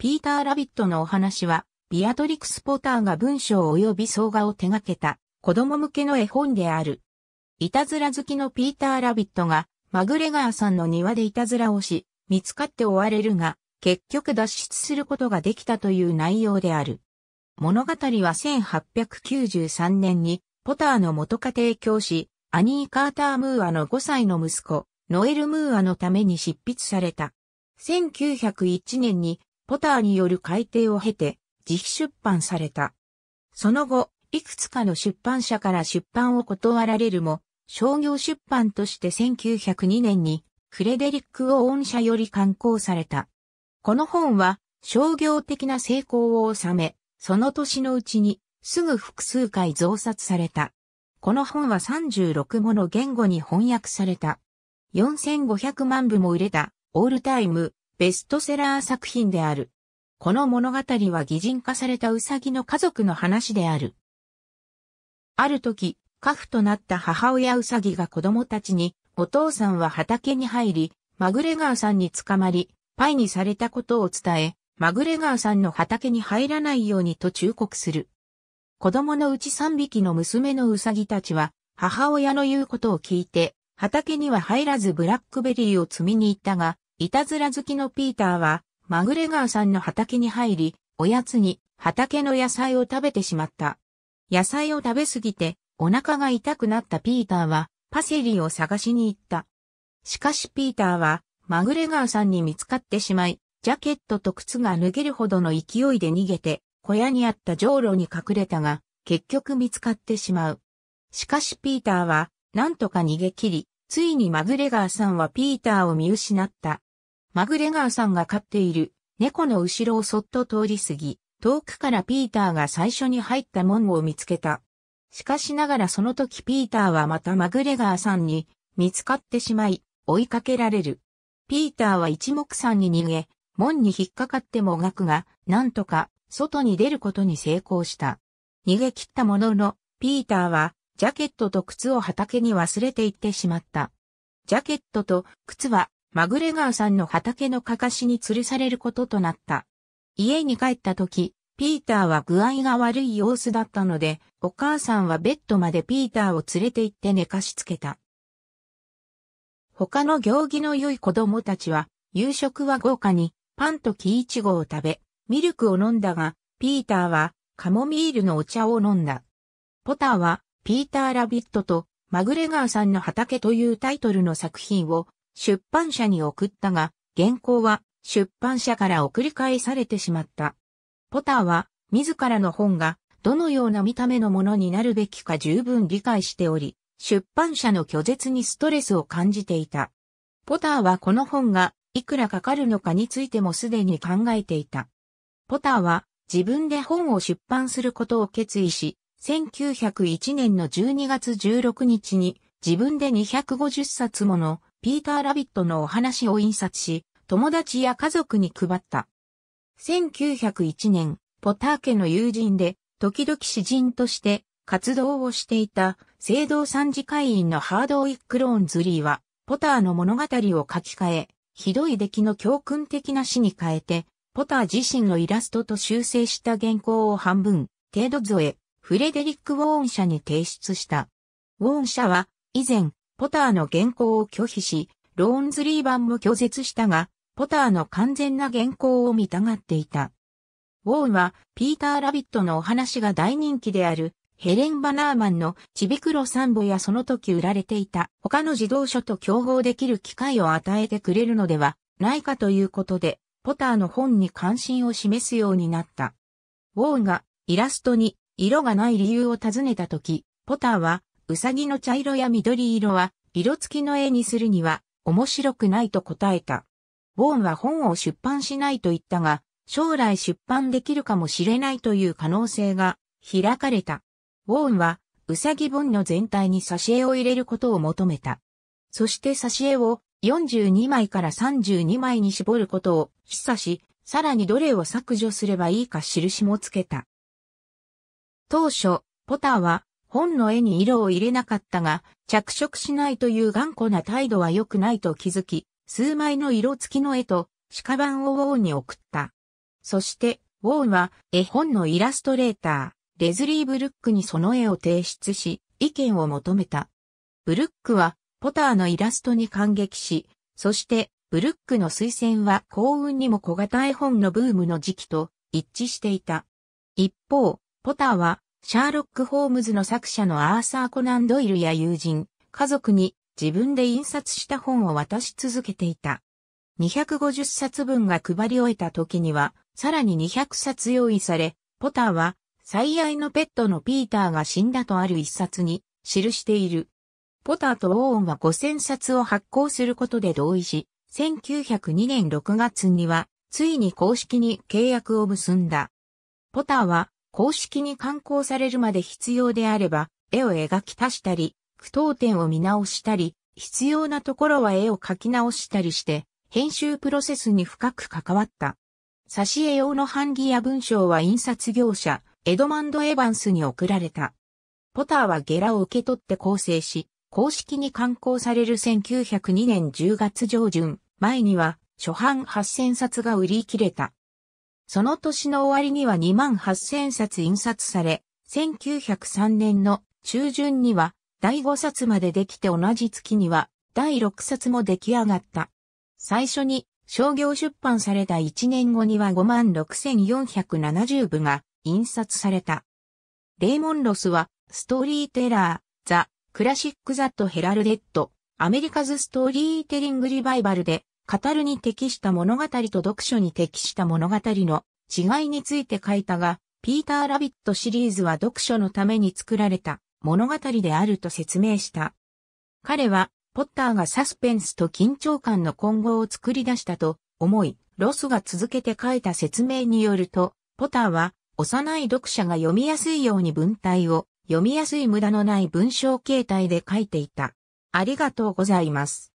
ピーター・ラビットのお話は、ビアトリクス・ポターが文章及び総画を手掛けた子供向けの絵本である。いたずら好きのピーター・ラビットが、マグレガーさんの庭でいたずらをし、見つかって追われるが、結局脱出することができたという内容である。物語は1893年に、ポターの元家庭教師、アニー・カーター・ムーアの5歳の息子、ノエル・ムーアのために執筆された。1901年にポターによる改訂を経て、自費出版された。その後、いくつかの出版社から出版を断られるも、商業出版として1902年にフレデリック・オーン社より刊行された。この本は商業的な成功を収め、その年のうちにすぐ複数回増刷された。この本は36もの言語に翻訳された。4500万部も売れたオールタイムベストセラー作品である。この物語は擬人化されたウサギの家族の話である。ある時、家父となった母親ウサギが子供たちに、お父さんは畑に入り、マグレガーさんに捕まり、パイにされたことを伝え、マグレガーさんの畑に入らないようにと忠告する。子供のうち3匹の娘のウサギたちは、母親の言うことを聞いて、畑には入らずブラックベリーを摘みに行ったが、いたずら好きのピーターは、マグレガーさんの畑に入り、おやつに畑の野菜を食べてしまった。野菜を食べすぎて、お腹が痛くなったピーターは、パセリを探しに行った。しかしピーターは、マグレガーさんに見つかってしまい、ジャケットと靴が脱げるほどの勢いで逃げて、小屋にあったじょうろに隠れたが、結局見つかってしまう。しかしピーターは、なんとか逃げ切り、ついにマグレガーさんはピーターを見失った。マグレガーさんが飼っている猫の後ろをそっと通り過ぎ、遠くからピーターが最初に入った門を見つけた。しかしながらその時ピーターはまたマグレガーさんに見つかってしまい、追いかけられる。ピーターは一目散に逃げ、門に引っかかってもがくが、なんとか外に出ることに成功した。逃げ切ったものの、ピーターはジャケットと靴を畑に忘れていってしまった。ジャケットと靴はマグレガーさんの畑のかかしに吊るされることとなった。家に帰った時、ピーターは具合が悪い様子だったので、お母さんはベッドまでピーターを連れて行って寝かしつけた。他の行儀の良い子供たちは、夕食は豪華に、パンとキイチゴを食べ、ミルクを飲んだが、ピーターは、カモミールのお茶を飲んだ。ポターは、ピーター・ラビットと、マグレガーさんの畑というタイトルの作品を出版社に送ったが、原稿は出版社から送り返されてしまった。ポターは自らの本がどのような見た目のものになるべきか十分理解しており、出版社の拒絶にストレスを感じていた。ポターはこの本がいくらかかるのかについてもすでに考えていた。ポターは自分で本を出版することを決意し、1901年の12月16日に自分で250冊ものピーター・ラビットのお話を印刷し、友達や家族に配った。1901年、ポター家の友人で、時々詩人として活動をしていた、聖堂参事会員のハードウィック・ローンズリーは、ポターの物語を書き換え、ひどい出来の教訓的な詩に変えて、ポター自身のイラストと修正した原稿を半分、程度添え、フレデリック・ウォーン社に提出した。ウォーン社は、以前、ポターの原稿を拒否し、ローンズリー版も拒絶したが、ポターの完全な原稿を見たがっていた。ウォーンは、ピーター・ラビットのお話が大人気である、ヘレン・バナーマンのちびくろサンボやその時売られていた他の児童書と競合できる機会を与えてくれるのではないかということで、ポターの本に関心を示すようになった。ウォーンがイラストに色がない理由を尋ねた時、ポターはうさぎの茶色や緑色は、色付きの絵にするには、面白くないと答えた。ウォンは本を出版しないと言ったが、将来出版できるかもしれないという可能性が開かれた。ウォンは、うさぎ本の全体に挿絵を入れることを求めた。そして挿絵を42枚から32枚に絞ることを示唆し、さらにどれを削除すればいいか印もつけた。当初、ポターは本の絵に色を入れなかったが、着色しないという頑固な態度は良くないと気づき、数枚の色付きの絵と、鹿版をウォーンに送った。そして、ウォーンは絵本のイラストレーター、レズリー・ブルックにその絵を提出し、意見を求めた。ブルックは、ポターのイラストに感激し、そして、ブルックの推薦は幸運にも小型絵本のブームの時期と一致していた。一方、ポターはシャーロック・ホームズの作者のアーサー・コナン・ドイルや友人、家族に自分で印刷した本を渡し続けていた。250冊分が配り終えた時には、さらに200冊用意され、ポターは、最愛のペットのピーターが死んだとある一冊に記している。ポターとオーンは5000冊を発行することで同意し、1902年6月には、ついに公式に契約を結んだ。ポターは、公式に刊行されるまで必要であれば、絵を描き足したり、句読点を見直したり、必要なところは絵を描き直したりして、編集プロセスに深く関わった。挿絵用の版木や文章は印刷業者、エドマンド・エヴァンスに送られた。ポターはゲラを受け取って構成し、公式に刊行される1902年10月上旬、前には、初版8000冊が売り切れた。その年の終わりには2万8000冊印刷され、1903年の中旬には第5冊までできて同じ月には第6冊も出来上がった。最初に商業出版された1年後には56,470部が印刷された。レーモン・ロスは、ストーリーテラー、ザ・クラシック・ザット・ヘラルデッド、アメリカズ・ストーリーテリング・リバイバルで、語るに適した物語と読書に適した物語の違いについて書いたが、ピーター・ラビットシリーズは読書のために作られた物語であると説明した。彼は、ポッターがサスペンスと緊張感の混合を作り出したと思い、ロスが続けて書いた説明によると、ポターは幼い読者が読みやすいように文体を読みやすい無駄のない文章形態で書いていた。ありがとうございます。